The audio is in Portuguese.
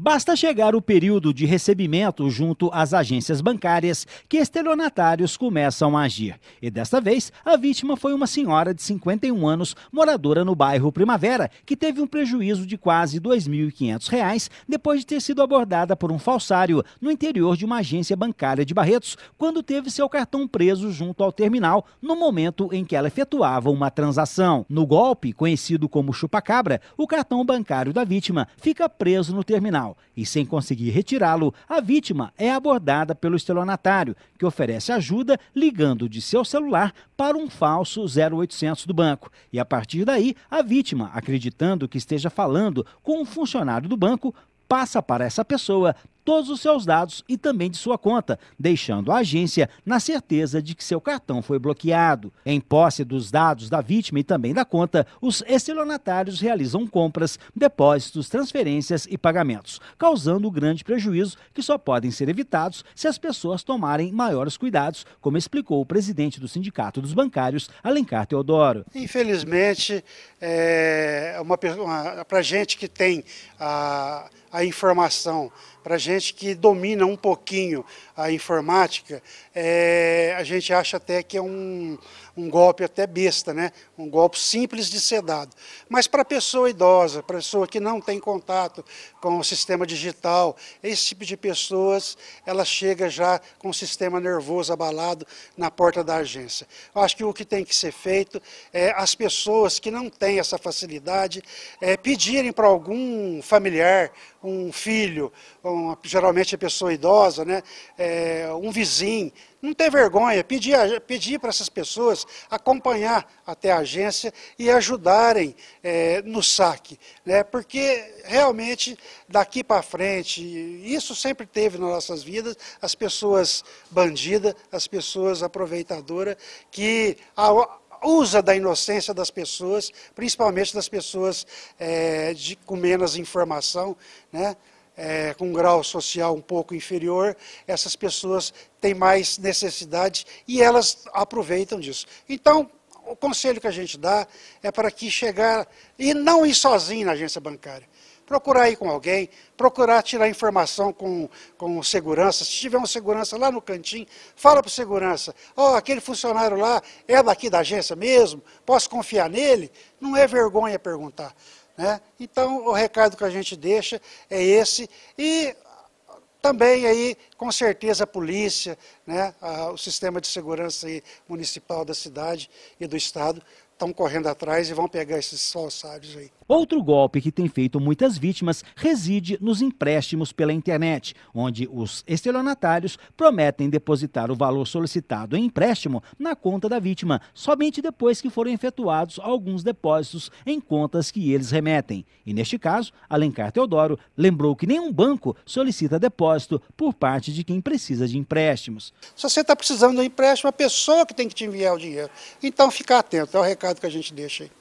Basta chegar o período de recebimento junto às agências bancárias que estelionatários começam a agir. E desta vez, a vítima foi uma senhora de 51 anos, moradora no bairro Primavera, que teve um prejuízo de quase R$ 2.500 depois de ter sido abordada por um falsário no interior de uma agência bancária de Barretos, quando teve seu cartão preso junto ao terminal no momento em que ela efetuava uma transação. No golpe, conhecido como chupacabra, o cartão bancário da vítima fica preso no terminal e, sem conseguir retirá-lo, a vítima é abordada pelo estelionatário, que oferece ajuda ligando de seu celular para um falso 0800 do banco. E a partir daí, a vítima, acreditando que esteja falando com um funcionário do banco, passa para essa pessoa todos os seus dados e também de sua conta, deixando a agência na certeza de que seu cartão foi bloqueado. Em posse dos dados da vítima e também da conta, os estelionatários realizam compras, depósitos, transferências e pagamentos, causando grande prejuízo que só podem ser evitados se as pessoas tomarem maiores cuidados, como explicou o presidente do Sindicato dos Bancários, Alencar Teodoro. Infelizmente, é é uma, uma para gente que tem a, a informação, para gente que domina um pouquinho a informática, é, a gente acha até que é um, um golpe até besta, né? um golpe simples de ser dado. Mas para pessoa idosa, para pessoa que não tem contato com o sistema digital, esse tipo de pessoas, ela chega já com o sistema nervoso abalado na porta da agência. Eu acho que o que tem que ser feito é as pessoas que não têm essa facilidade, idade, é, pedirem para algum familiar, um filho, uma, geralmente a pessoa idosa, né, é, um vizinho, não ter vergonha, pedir, pedir para essas pessoas acompanhar até a agência e ajudarem é, no saque, né? porque realmente daqui para frente, isso sempre teve nas nossas vidas, as pessoas bandidas, as pessoas aproveitadoras, que a, usa da inocência das pessoas, principalmente das pessoas é, de, com menos informação, né? É, com um grau social um pouco inferior, essas pessoas têm mais necessidade e elas aproveitam disso. Então, o conselho que a gente dá é para que chegar e não ir sozinho na agência bancária procurar ir com alguém, procurar tirar informação com, com segurança. Se tiver um segurança lá no cantinho, fala para o segurança, ó, oh, aquele funcionário lá é daqui da agência mesmo, posso confiar nele? Não é vergonha perguntar. Né? Então, o recado que a gente deixa é esse. E também aí, com certeza, a polícia, né, a, ah, o sistema de segurança municipal da cidade e do estado estão correndo atrás e vão pegar esses falsários aí. Outro golpe que tem feito muitas vítimas reside nos empréstimos pela internet, onde os estelionatários prometem depositar o valor solicitado em empréstimo na conta da vítima, somente depois que foram efetuados alguns depósitos em contas que eles remetem. E neste caso, Alencar Teodoro lembrou que nenhum banco solicita depósito por parte de quem precisa de empréstimos. Se você está precisando de um empréstimo, é a pessoa que tem que te enviar o dinheiro. Então, fica atento, é o recado recado que a gente deixa aí.